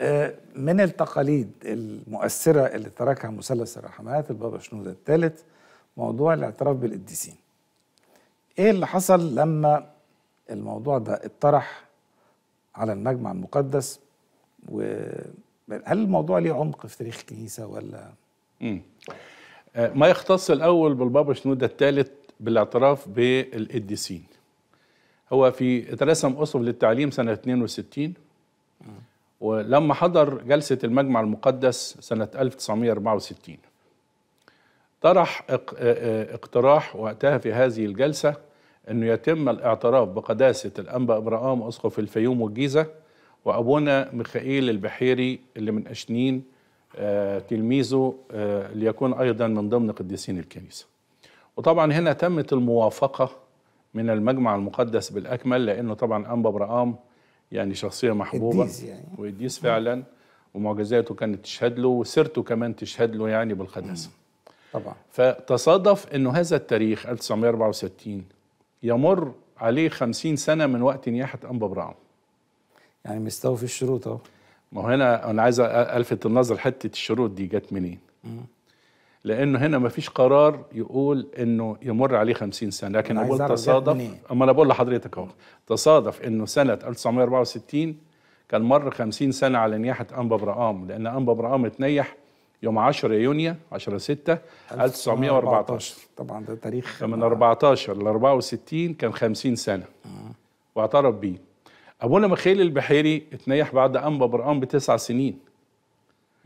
آه، من التقاليد المؤثرة اللي تركها مثلث الرحمات البابا شنودة الثالث موضوع الاعتراف بالقديسين ايه اللي حصل لما الموضوع ده اتطرح على المجمع المقدس و هل الموضوع ليه عمق في تاريخ الكنيسة ولا آه، ما يختص الأول بالبابا شنودة الثالث بالاعتراف بالقديسين هو في اترسم أصف للتعليم سنة 62 مم. ولما حضر جلسة المجمع المقدس سنة 1964 طرح اقتراح وقتها في هذه الجلسة أنه يتم الاعتراف بقداسة الأنبا إبراهام أسقف الفيوم والجيزة وأبونا ميخائيل البحيري اللي من أشنين تلميذه ليكون أيضا من ضمن قديسين الكنيسة وطبعا هنا تمت الموافقة من المجمع المقدس بالأكمل لأنه طبعا أنبا إبراهام يعني شخصيه محبوبه إديس يعني واديس فعلا ومعجزاته كانت تشهد له وسيرته كمان تشهد له يعني بالقداسه طبعا فتصادف انه هذا التاريخ 1964 يمر عليه 50 سنه من وقت نياحه انبا براون يعني مستوفي الشروط اهو ما هو هنا انا عايز الفت النظر حته الشروط دي جت منين؟ لانه هنا ما فيش قرار يقول انه يمر عليه 50 سنه لكن اقول تصادف اما انا بقول لحضرتك اهو تصادف انه سنه 1964 كان مر 50 سنه على نياحه انبا برقام لان انبا برقام اتنيح يوم 10 يونيو 10 6 1914 طبعا ده تاريخ فمن 14 ل 64 كان 50 سنه آه. واعترف بيه ابونا مخيل البحيري اتنيح بعد انبا برقام بتسع سنين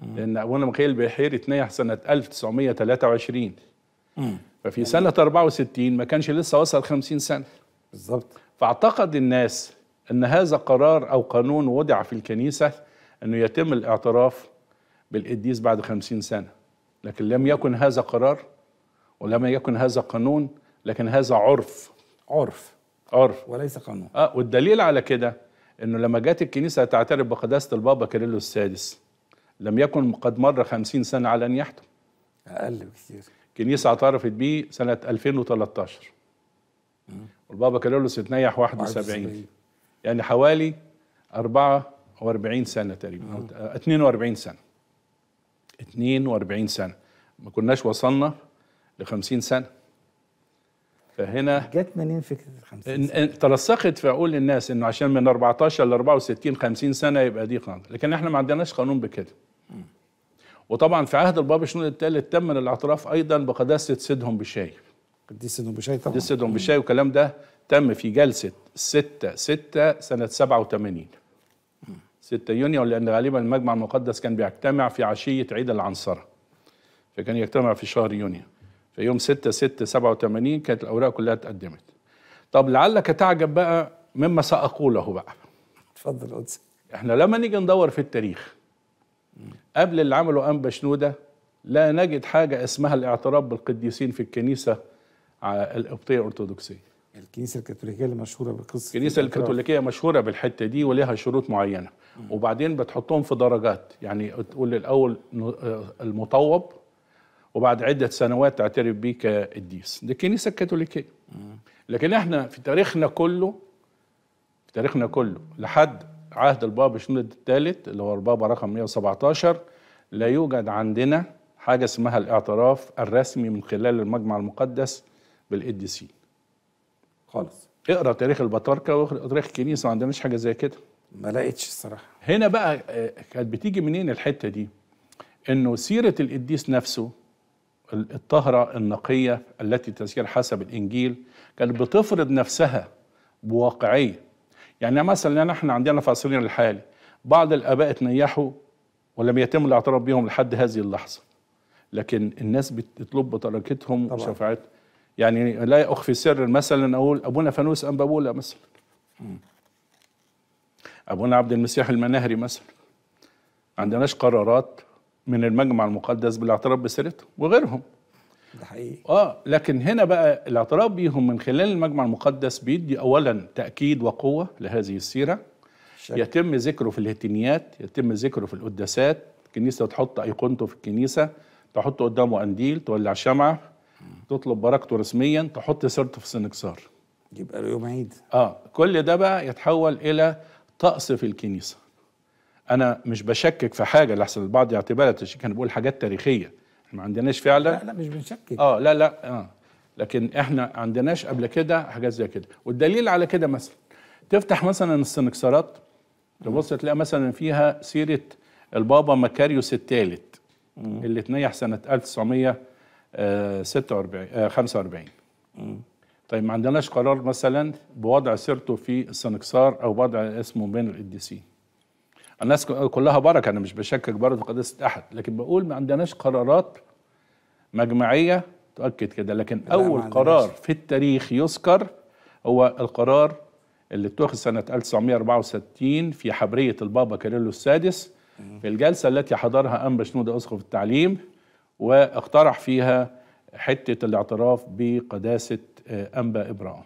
لان ابونا مخيل البحير اتنيح سنه 1923 ففي سنه 64 ما كانش لسه وصل 50 سنه بالظبط فاعتقد الناس ان هذا قرار او قانون وضع في الكنيسه انه يتم الاعتراف بالقديس بعد 50 سنه لكن لم يكن هذا قرار ولم يكن هذا قانون لكن هذا عرف عرف عرف وليس قانون اه والدليل على كده انه لما جت الكنيسه تعترف بقداسه البابا كيرلس السادس لم يكن قد مر 50 سنة على أن يحتم أقل بكثير كنيسة اعترفت به سنة 2013 والبابا كالولوس اتنيح 71 يعني حوالي 44 سنة تقريبا 42 سنة 42 سنة ما كناش وصلنا ل 50 سنة فهنا جت منين فكره ال 50 تلصقت في عقول الناس انه عشان من 14 ل 64 50 سنه يبقى دي قانون لكن احنا ما عندناش قانون بكده وطبعا في عهد البابا شنود الثالث تم الاعتراف ايضا بقداسه سيدهم بشاي قديس سيدهم بشاي طبعا قديس سيدهم بشاي والكلام ده تم في جلسه 6 6 سنه 87 6 يونيو لان غالبا المجمع المقدس كان بيجتمع في عشيه عيد العنصره فكان يجتمع في شهر يونيو في يوم 6 6 87 كانت الاوراق كلها اتقدمت طب لعلك تعجب بقى مما ساقوله بقى اتفضل قدسي احنا لما نيجي ندور في التاريخ قبل اللي عمله أنبا شنودة لا نجد حاجة اسمها الاعتراف بالقديسين في الكنيسة القبطية الأرثوذكسية الكنيسه الكاثوليكيه اللي مشهوره بالقصه الكنيسه الكاثوليكيه مشهوره بالحته دي وليها شروط معينه م. وبعدين بتحطهم في درجات يعني تقول الاول آه، المطوب وبعد عده سنوات تعترف بيه كقديس دي الكنيسه الكاثوليكيه لكن احنا في تاريخنا كله في تاريخنا كله لحد عهد البابا شنود الثالث اللي هو البابا رقم 117 لا يوجد عندنا حاجة اسمها الاعتراف الرسمي من خلال المجمع المقدس بالإديسين خالص اقرا تاريخ البطاركة واقرا تاريخ الكنيسة ما عندناش حاجة زي كده ما لقيتش الصراحة هنا بقى آه، كانت بتيجي منين الحتة دي انه سيرة القديس نفسه الطهرة النقية التي تسير حسب الإنجيل كانت بتفرض نفسها بواقعية يعني مثلا نحن عندنا في عصرنا الحالي بعض الآباء تنيحوا ولم يتم الاعتراف بهم لحد هذه اللحظة لكن الناس بتطلب بطلاقتهم وشفاعتهم يعني لا أخفي سر مثلا أقول أبونا فانوس انبابولا مثلا أبونا عبد المسيح المناهري مثلا عندناش قرارات من المجمع المقدس بالاعتراف بسيرتهم وغيرهم ده حقيقي اه لكن هنا بقى الاعتراف بيهم من خلال المجمع المقدس بيدي اولا تاكيد وقوه لهذه السيره شك. يتم ذكره في الهتينيات يتم ذكره في القداسات الكنيسه تحط ايقونته في الكنيسه تحط قدامه قنديل تولع شمعه تطلب بركته رسميا تحط سيرته في سنكسار يبقى له يوم عيد اه كل ده بقى يتحول الى طقس في الكنيسه انا مش بشكك في حاجه لحسن البعض يعتبرها تشكيك انا بقول حاجات تاريخيه ما عندناش فعلا لا لا مش بنشكك اه لا لا اه لكن احنا عندناش قبل كده حاجات زي كده والدليل على كده مثلا تفتح مثلا السنكسارات تبص تلاقي مثلا فيها سيره البابا مكاريوس الثالث اللي اتنيح سنه 1946 45 آه، طيب ما عندناش قرار مثلا بوضع سيرته في السنكسار او وضع اسمه بين القديسين الناس كلها بركه انا مش بشكك برضه في قداسه احد لكن بقول ما عندناش قرارات مجمعيه تؤكد كده لكن اول قرار في التاريخ يذكر هو القرار اللي اتخذ سنه 1964 في حبريه البابا كاريلو السادس في الجلسه التي حضرها انبا شنوده اسقف التعليم واقترح فيها حته الاعتراف بقداسه آه، انبا ابراهيم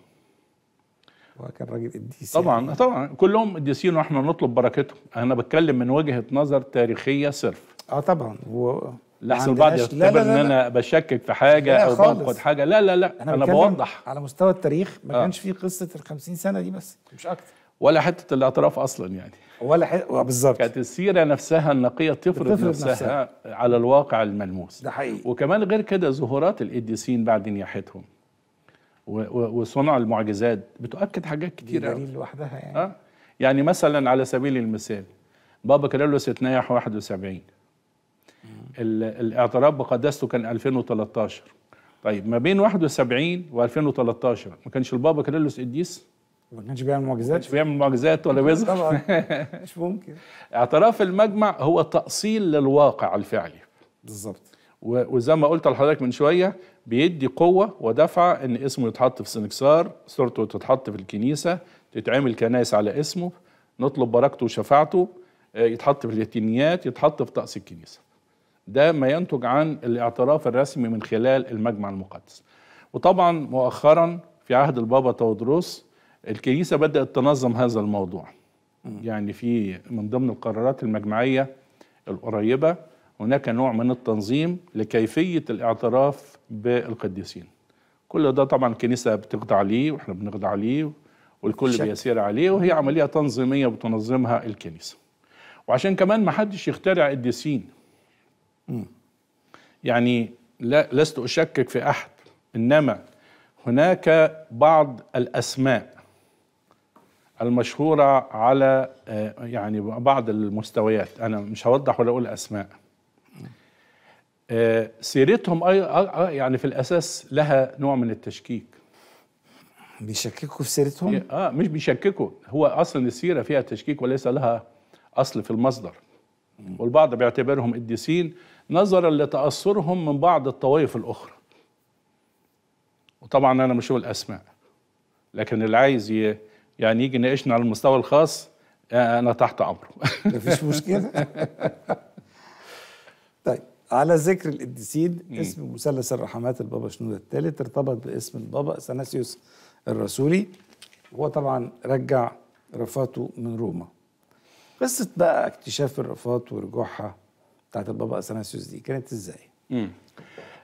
هو كان راجل قديس طبعا يعني. طبعا كلهم قديسين واحنا نطلب بركتهم انا بتكلم من وجهه نظر تاريخيه صرف اه طبعا و... لحسن البعض يعتبر ان انا بشكك في حاجه او بنقد حاجه لا لا لا انا, أنا بوضح على مستوى التاريخ ما آه. كانش في قصه ال 50 سنه دي بس مش اكتر ولا حته الاعتراف اصلا يعني ولا ح... آه، بالظبط كانت السيره نفسها النقيه تفرض نفسها, نفسها على الواقع الملموس ده حقيقي وكمان غير كده ظهورات القديسين بعد نياحتهم وصنع المعجزات بتؤكد حاجات كتير قوي دليل لوحدها يعني آه؟ يعني مثلا على سبيل المثال بابا كيرلس اتنيح 71 الاعتراف بقداسته كان 2013 طيب ما بين 71 و2013 ما كانش البابا كيرلس قديس ما كانش بيعمل معجزات ما كانش بيعمل معجزات ولا بيظهر طبعا مش ممكن اعتراف المجمع هو تأصيل للواقع الفعلي بالظبط وزي ما قلت لحضرتك من شويه بيدي قوة ودفعة إن اسمه يتحط في سنكسار صورته تتحط في الكنيسة تتعمل كنايس على اسمه نطلب بركته وشفاعته آه، يتحط في اليتيميات يتحط في طقس الكنيسة ده ما ينتج عن الاعتراف الرسمي من خلال المجمع المقدس وطبعا مؤخرا في عهد البابا تودروس الكنيسة بدأت تنظم هذا الموضوع يعني في من ضمن القرارات المجمعية القريبة هناك نوع من التنظيم لكيفية الاعتراف بالقديسين كل ده طبعا الكنيسة بتقضى عليه وإحنا بنقضى عليه والكل شك. بيسير عليه وهي عملية تنظيمية بتنظمها الكنيسة وعشان كمان ما حدش يخترع قديسين يعني لا لست أشكك في أحد إنما هناك بعض الأسماء المشهورة على آه، يعني بعض المستويات أنا مش هوضح ولا أقول أسماء آه، سيرتهم يعني في الاساس لها نوع من التشكيك بيشككوا في سيرتهم اه مش بيشككوا هو اصلا السيره فيها تشكيك وليس لها اصل في المصدر والبعض بيعتبرهم قديسين نظرا لتاثرهم من بعض الطوائف الاخرى وطبعا انا مش هقول اسماء لكن اللي عايز يعني يجي يناقشنا على المستوى الخاص آه، انا تحت امره مفيش مشكله على ذكر القديسين اسم مثلث الرحمات البابا شنودة الثالث ارتبط باسم البابا اثناسيوس الرسولي هو طبعا رجع رفاته من روما قصة بقى اكتشاف الرفات ورجوعها بتاعت البابا اثناسيوس دي كانت ازاي؟ مم.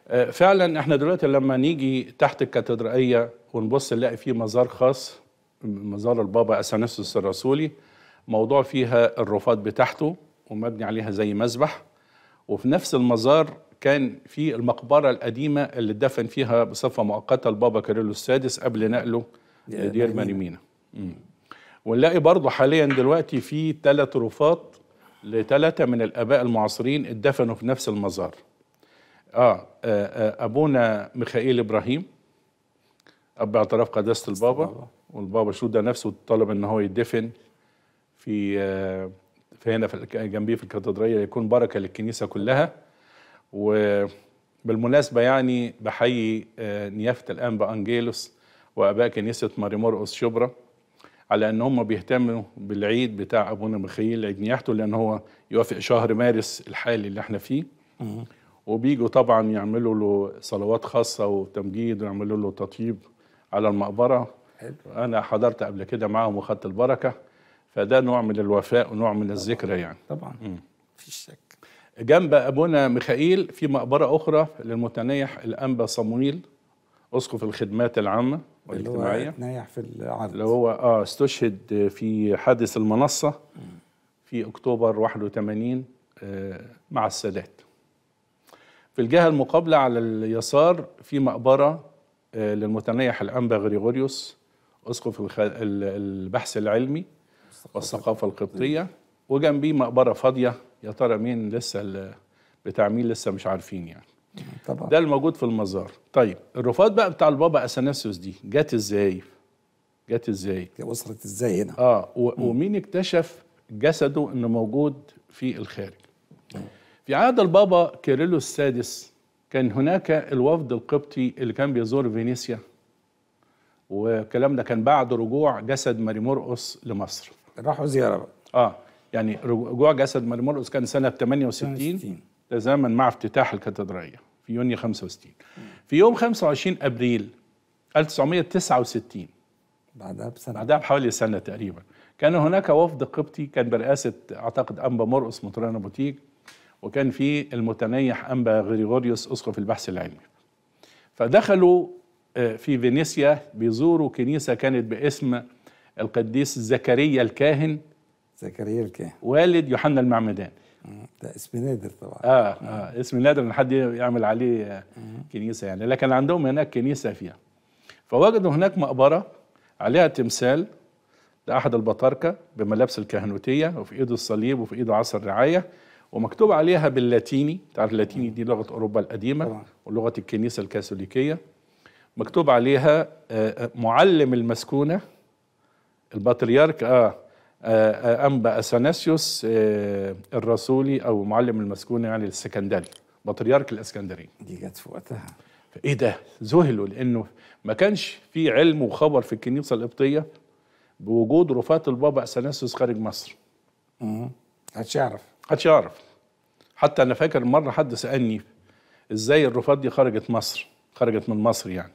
آه، فعلا احنا دلوقتي لما نيجي تحت الكاتدرائيه ونبص نلاقي فيه مزار خاص مزار البابا اثناسيوس الرسولي موضوع فيها الرفات بتاعته ومبني عليها زي مسبح وفي نفس المزار كان في المقبرة القديمة اللي دفن فيها بصفة مؤقتة البابا كاريلو السادس قبل نقله لدير مريمينا ونلاقي برضه حاليا دلوقتي في ثلاث رفات لثلاثة من الآباء المعاصرين اتدفنوا في نفس المزار آه, آه, آه، أبونا ميخائيل إبراهيم أب اعتراف قداسة البابا والبابا شودة نفسه طلب إن هو يدفن في آه فهنا في جنبيه في الكاتدرائية يكون بركة للكنيسة كلها وبالمناسبة يعني بحيي آه، نيافة الأنبا أنجيلوس وأباء كنيسة ماري مرقس شبرا على ان هم بيهتموا بالعيد بتاع ابونا ميخائيل عيد نياحته لان هو يوافق شهر مارس الحالي اللي احنا فيه وبيجوا طبعا يعملوا له صلوات خاصه وتمجيد ويعملوا له تطيب على المقبره حلو. انا حضرت قبل كده معاهم وخدت البركه فده نوع من الوفاء ونوع من الذكرى يعني طبعا مفيش شك جنب ابونا ميخائيل في مقبره اخرى للمتنيح الانبا صمويل اسقف الخدمات العامه والاجتماعيه اللي هو في العرض اللي هو اه استشهد في حادث المنصه في اكتوبر 81 آه مع السادات في الجهه المقابله على اليسار في مقبره آه للمتنيح الانبا غريغوريوس اسقف البحث العلمي والثقافة القبطية نعم. وجنبيه مقبرة فاضية يا ترى مين لسه بتاع مين لسه مش عارفين يعني نعم، طبعا ده الموجود في المزار طيب الرفات بقى بتاع البابا اثناسيوس دي جت ازاي جت ازاي وصلت ازاي هنا اه ومين اكتشف جسده انه موجود في الخارج نعم. في عهد البابا كيريلو السادس كان هناك الوفد القبطي اللي كان بيزور فينيسيا والكلام ده كان بعد رجوع جسد ماري مرقص لمصر راحوا زياره بقى اه يعني رجوع جسد مرقس كان سنه 68 تزامن مع افتتاح الكاتدرائيه في يونيو 65 في يوم 25 ابريل 1969 بعدها بسنه بعدها بحوالي سنه تقريبا كان هناك وفد قبطي كان برئاسه اعتقد انبا مرقس مطران بوتيج وكان في المتنيح انبا غريغوريوس اسقف البحث العلمي فدخلوا آه، في فينيسيا بيزوروا كنيسه كانت باسم القديس زكريا الكاهن زكريا الكاهن والد يوحنا المعمدان ده اسم نادر طبعا آه, اه, اه اسم نادر ان حد يعمل عليه آه، كنيسه يعني لكن عندهم هناك كنيسه فيها فوجدوا هناك مقبره عليها تمثال لأحد البطاركة بملابس الكهنوتية وفي إيده الصليب وفي إيده عصا الرعاية ومكتوب عليها باللاتيني تعرف اللاتيني دي لغة أوروبا القديمة ولغة الكنيسة الكاثوليكية مكتوب عليها آه، آه، معلم المسكونة البطريرك آه،, آه, آه أنبأ أثناسيوس آه الرسولي أو معلم المسكون يعني الاسكندري بطريرك الاسكندري دي جت في وقتها ايه ده ذهلوا لانه ما كانش في علم وخبر في الكنيسه القبطيه بوجود رفات البابا اثناسيوس خارج مصر امم محدش يعرف محدش يعرف حتى انا فاكر مره حد سالني ازاي الرفات دي خرجت مصر خرجت من مصر يعني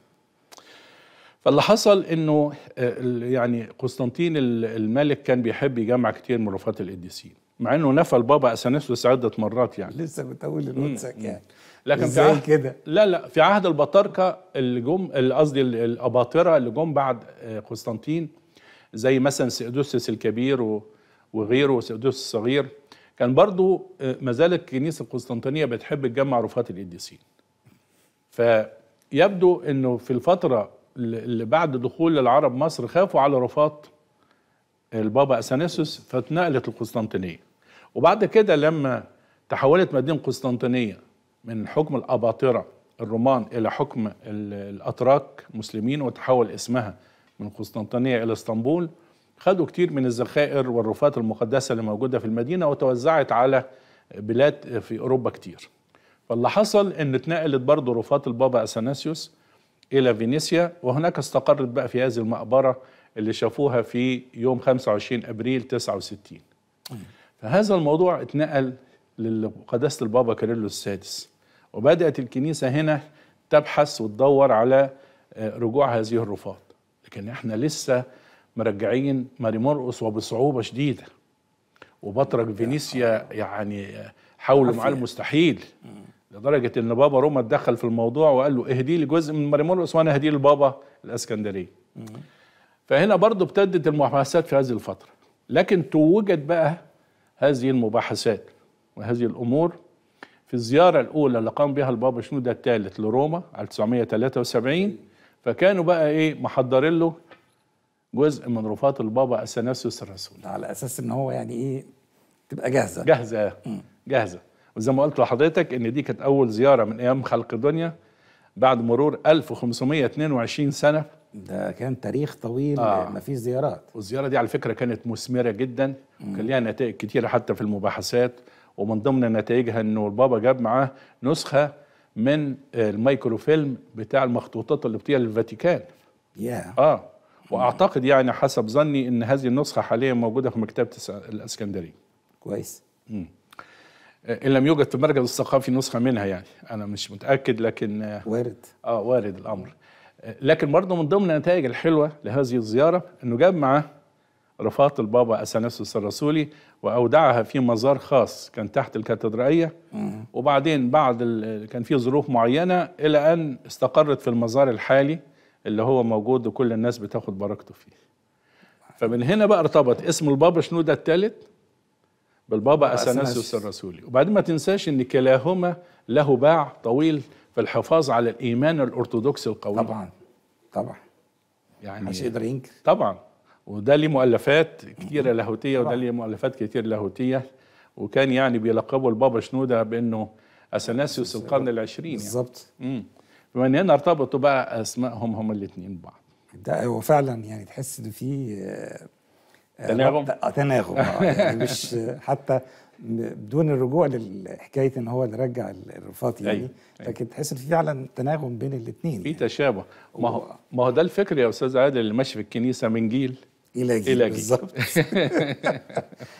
فاللي حصل انه آه، يعني قسطنطين الملك كان بيحب يجمع كتير من رفات القديسين مع انه نفى البابا اثناسيوس عده مرات يعني لسه بتقول اقول يعني لكن في عهد كده لا لا في عهد البطاركه اللي جم قصدي الاباطره اللي جم بعد آه، قسطنطين زي مثلا سيدوسس الكبير وغيره وسيدوس الصغير كان برضو آه، ما زالت الكنيسه القسطنطينيه بتحب تجمع رفات القديسين فيبدو انه في الفتره اللي بعد دخول العرب مصر خافوا على رفات البابا اثناسيوس فاتنقلت القسطنطينيه وبعد كده لما تحولت مدينه قسطنطينيه من حكم الاباطره الرومان الى حكم الاتراك المسلمين وتحول اسمها من قسطنطينيه الى اسطنبول خدوا كتير من الذخائر والرفات المقدسه اللي موجوده في المدينه وتوزعت على بلاد في اوروبا كتير فاللي حصل ان اتنقلت برضه رفات البابا اثناسيوس إلى فينيسيا وهناك استقرت بقى في هذه المقبرة اللي شافوها في يوم 25 أبريل 69 فهذا الموضوع اتنقل لقداسة البابا كاريلو السادس وبدأت الكنيسة هنا تبحث وتدور على آه، رجوع هذه الرفات لكن احنا لسه مرجعين ماري مرقص وبصعوبة شديدة وبطرق فينيسيا يعني حاولوا معاه المستحيل لدرجة ان بابا روما اتدخل في الموضوع وقال له اهدي لي جزء من ماريمولوس وانا اهديه لبابا الاسكندرية فهنا برضه ابتدت المباحثات في هذه الفترة لكن توجد بقى هذه المباحثات وهذه الامور في الزيارة الأولى اللي قام بها البابا شنودة الثالث لروما 1973 فكانوا بقى إيه محضرين له جزء من رفات البابا أثناسيوس الرسول على أساس إن هو يعني إيه تبقى جاهزة جاهزة مم. جاهزة وزي ما قلت لحضرتك ان دي كانت اول زياره من ايام خلق الدنيا بعد مرور 1522 سنه ده كان تاريخ طويل آه. ما فيش زيارات والزياره دي على فكره كانت مثمره جدا وكان ليها نتائج كتيره حتى في المباحثات ومن ضمن نتائجها انه البابا جاب معاه نسخه من الميكروفيلم بتاع المخطوطات اللي بتيجي للفاتيكان yeah. اه واعتقد يعني حسب ظني ان هذه النسخه حاليا موجوده في مكتبه الاسكندريه كويس امم ان لم يوجد في المركز الثقافي نسخه منها يعني انا مش متاكد لكن وارد اه وارد الامر لكن برضه من ضمن النتائج الحلوه لهذه الزياره انه جاب معاه رفاط البابا اثناسوس الرسولي واودعها في مزار خاص كان تحت الكاتدرائيه وبعدين بعد كان في ظروف معينه الى ان استقرت في المزار الحالي اللي هو موجود وكل الناس بتاخد بركته فيه فمن هنا بقى ارتبط اسم البابا شنودة الثالث بالبابا أثناسيوس الرسولي وبعدين ما تنساش أن كلاهما له باع طويل في الحفاظ على الإيمان الأرثوذكسي القوي طبعا طبعا يعني مش يقدر ينكر طبعا وده ليه مؤلفات كتيرة لاهوتية وده ليه مؤلفات كتير لاهوتية وكان يعني بيلقبوا البابا شنودة بأنه أثناسيوس القرن العشرين يعني. بالظبط بما اننا هنا ارتبطوا بقى أسمائهم هما الاثنين ببعض ده هو فعلا يعني تحس إن في تناغم آه، تناغم آه، يعني مش حتى بدون الرجوع لحكايه ان هو اللي رجع الرفات يعني أيه. لكن تحس ان في فعلا تناغم بين الاثنين في يعني. تشابه ما هو ما هو ده الفكر يا استاذ عادل اللي ماشي في الكنيسه من جيل الى جيل, إلى جيل. بالظبط